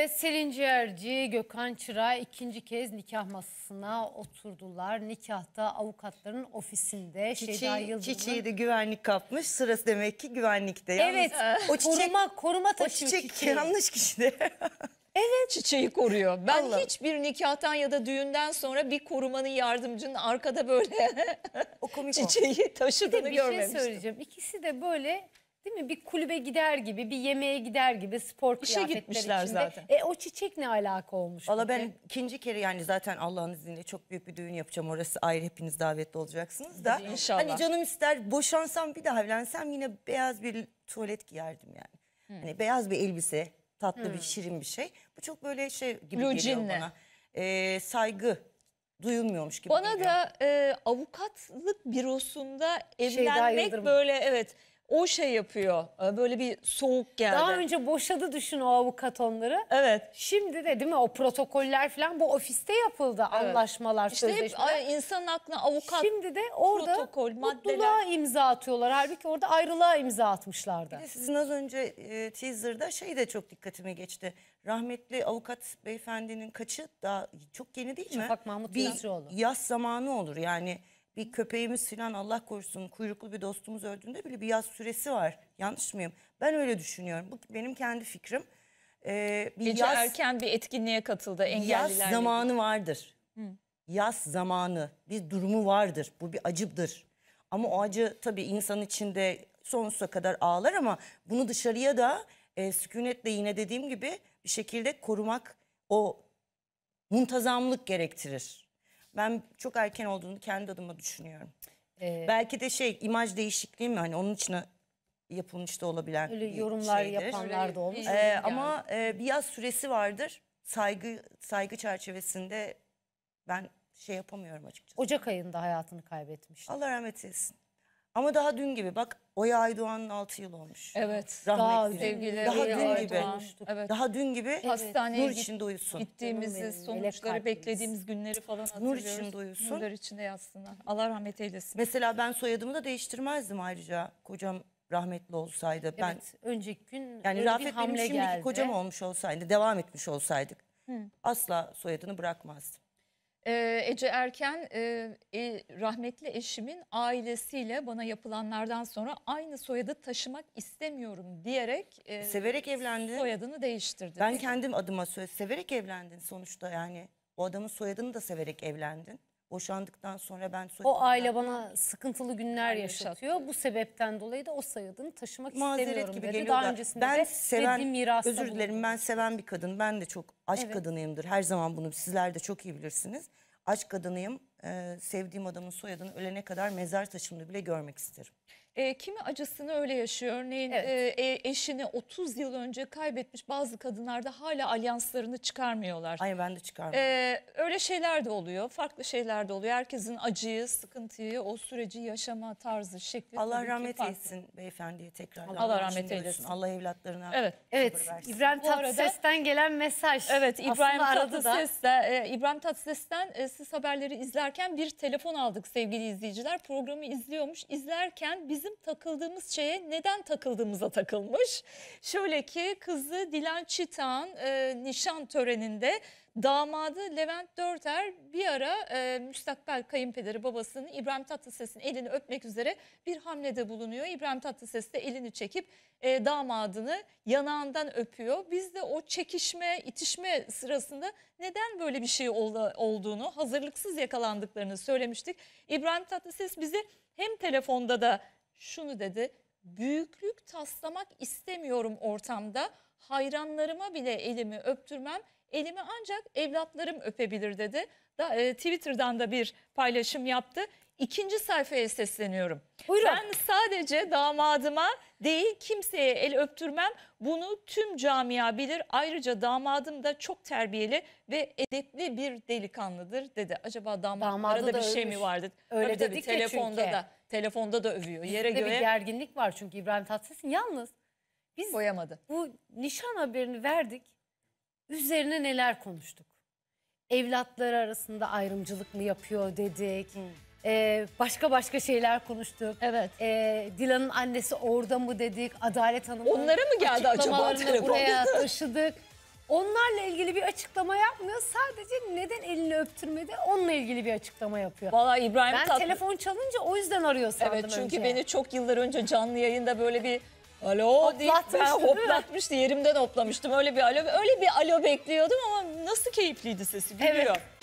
Evet Selin Ciğerci, Gökhan Çıray ikinci kez nikah masasına oturdular. Nikahta avukatların ofisinde Çiçeği, Şeyda Yıldırım'ın... Çiçeği de güvenlik kapmış. Sırası demek ki güvenlikte. Yalnız Evet o çiçek- koruma, koruma o taşıyor çiçek çiçeği. yanlış kişide. evet çiçeği koruyor. Ben Allah. hiçbir nikahtan ya da düğünden sonra bir korumanın yardımcının arkada böyle o çiçeği Bir de taşıdığını bir şey görmemiştim. söyleyeceğim. İkisi de böyle Değil mi? Bir kulübe gider gibi, bir yemeğe gider gibi spor İşe kıyafetleri gitmişler içinde. zaten. E o çiçek ne alaka olmuş? Valla ben ikinci kere yani zaten Allah'ın izniyle çok büyük bir düğün yapacağım. Orası ayrı hepiniz davetli olacaksınız da. İnşallah. Hani canım ister boşansam bir daha evlensem yine beyaz bir tuvalet giyerdim yani. Hmm. Hani beyaz bir elbise, tatlı hmm. bir şirin bir şey. Bu çok böyle şey gibi Lucinle. geliyor bana. Ee, saygı duyulmuyormuş gibi Bana geliyor. da e, avukatlık bürosunda evlenmek böyle evet o şey yapıyor. Böyle bir soğuk geldi. Daha önce boşadı düşün o avukat onları. Evet. Şimdi de değil mi o protokoller falan bu ofiste yapıldı evet. anlaşmalar, İşte hep insan aklına avukat, Şimdi de orada protokol, mutluluğa maddeler. imza atıyorlar. Halbuki orada ayrılığa imza atmışlardı. Bir de sizin az önce e, teaser'da şey de çok dikkatime geçti. Rahmetli avukat beyefendinin kaçı daha çok yeni değil mi? Şafak Mahmut Bir yaz zamanı olur yani bir köpeğimiz falan Allah korusun kuyruklu bir dostumuz öldüğünde bile bir yaz süresi var. Yanlış mıyım? Ben öyle düşünüyorum. Bu benim kendi fikrim. Ee, bir Gece yaz, erken bir etkinliğe katıldı engelliler. Yaz zamanı vardır. Hı. Yaz zamanı bir durumu vardır. Bu bir acıdır. Ama o acı tabii insan içinde sonsuza kadar ağlar ama bunu dışarıya da e, sükunetle yine dediğim gibi bir şekilde korumak o muntazamlık gerektirir. Ben çok erken olduğunu kendi adıma düşünüyorum. Ee, Belki de şey imaj değişikliği mi hani onun için yapılmış da olabilen öyle yorumlar şeydir. yapanlar da olmuş. Ee, yani. Ama e, bir yaz süresi vardır. Saygı saygı çerçevesinde ben şey yapamıyorum açıkçası. Ocak ayında hayatını kaybetmiş. Allah rahmet eylesin. Ama daha dün gibi bak Oya Aydoğan'ın 6 yıl olmuş. Evet. Daha sevgili Daha Oya dün gibi. Aydoğan. Evet. Daha dün gibi Hastaneye nur için doyusun. uyusun. Gittiğimizi, sonuçları beklediğimiz günleri falan Nur için doyusun. uyusun. Nurlar içinde yatsınlar. Allah rahmet eylesin. Mesela ben soyadımı da değiştirmezdim ayrıca. Kocam rahmetli olsaydı. Ben önceki gün yani öyle Rafet benim şimdiki geldi. kocam olmuş olsaydı, devam etmiş olsaydık. Asla soyadını bırakmazdım. Ece Erken e, rahmetli eşimin ailesiyle bana yapılanlardan sonra aynı soyadı taşımak istemiyorum diyerek Severek evlendi. soyadını değiştirdi. Ben kendim adıma söz severek evlendin sonuçta yani. O adamın soyadını da severek evlendin. Boşandıktan sonra ben O aile bana sıkıntılı günler yaşatıyor. yaşatıyor. Bu sebepten dolayı da o soyadını taşımak Mazeret istemiyorum gibi dedi. Geliyorlar. Daha öncesinde ben de seven, özür dilerim ben seven bir kadın. Ben de çok aşk evet. kadınıyımdır. Her zaman bunu sizler de çok iyi bilirsiniz. Aşk kadınıyım. Ee, sevdiğim adamın soyadını ölene kadar mezar taşımda bile görmek isterim. E, kimi acısını öyle yaşıyor. Örneğin evet. e, e eşini 30 yıl önce kaybetmiş bazı kadınlarda hala alyanslarını çıkarmıyorlar. Ay ben de çıkarmıyorum. E, öyle şeyler de oluyor. Farklı şeyler de oluyor. Herkesin acıyı, sıkıntıyı, o süreci yaşama tarzı, şekli. Allah rahmet farklı. eylesin beyefendiye tekrar. Allah, Allah rahmet eylesin. Allah evlatlarına Evet. Evet. İbrahim Tatlıses'ten gelen mesaj. Evet. İbrahim Tatlıses'ten e, İbrahim Tatlıses'ten e, siz haberleri izlerken bir telefon aldık sevgili izleyiciler. Programı izliyormuş. İzlerken biz bizim takıldığımız şeye neden takıldığımıza takılmış. Şöyle ki kızı Dilan Çitan e, nişan töreninde damadı Levent Dörter bir ara e, müstakbel kayınpederi babasının İbrahim Tatlıses'in elini öpmek üzere bir hamlede bulunuyor. İbrahim Tatlıses de elini çekip e, damadını yanağından öpüyor. Biz de o çekişme, itişme sırasında neden böyle bir şey ol, olduğunu, hazırlıksız yakalandıklarını söylemiştik. İbrahim Tatlıses bizi hem telefonda da şunu dedi. Büyüklük taslamak istemiyorum ortamda. Hayranlarıma bile elimi öptürmem. Elimi ancak evlatlarım öpebilir dedi. Da, e, Twitter'dan da bir paylaşım yaptı. İkinci sayfaya sesleniyorum. Buyurun. Ben sadece damadıma değil kimseye el öptürmem. Bunu tüm camia bilir. Ayrıca damadım da çok terbiyeli ve edepli bir delikanlıdır dedi. Acaba damatlara Damadı da da bir şey mi vardı? Öyle Tabii tabii, telefonda çünkü. da Telefonda da övüyor. Yere göre. bir gerginlik var çünkü İbrahim Tatlıses'in. Yalnız biz Boyamadı. bu nişan haberini verdik. Üzerine neler konuştuk? Evlatları arasında ayrımcılık mı yapıyor dedik. Hmm. Ee, başka başka şeyler konuştuk. Evet. Ee, Dilan'ın annesi orada mı dedik. Adalet Hanım'ın Onlara mı geldi acaba telefon? buraya taşıdık. Onlarla ilgili bir açıklama yapmıyor. Sadece neden elini öptürmedi onunla ilgili bir açıklama yapıyor. Valla İbrahim Ben Tatlı- telefon çalınca o yüzden arıyor sandım Evet çünkü önce. beni çok yıllar önce canlı yayında böyle bir alo deyip ben Hoplatmıştı, hoplatmıştı yerimden hoplamıştım. Öyle bir alo öyle bir alo bekliyordum ama nasıl keyifliydi sesi biliyor. Evet.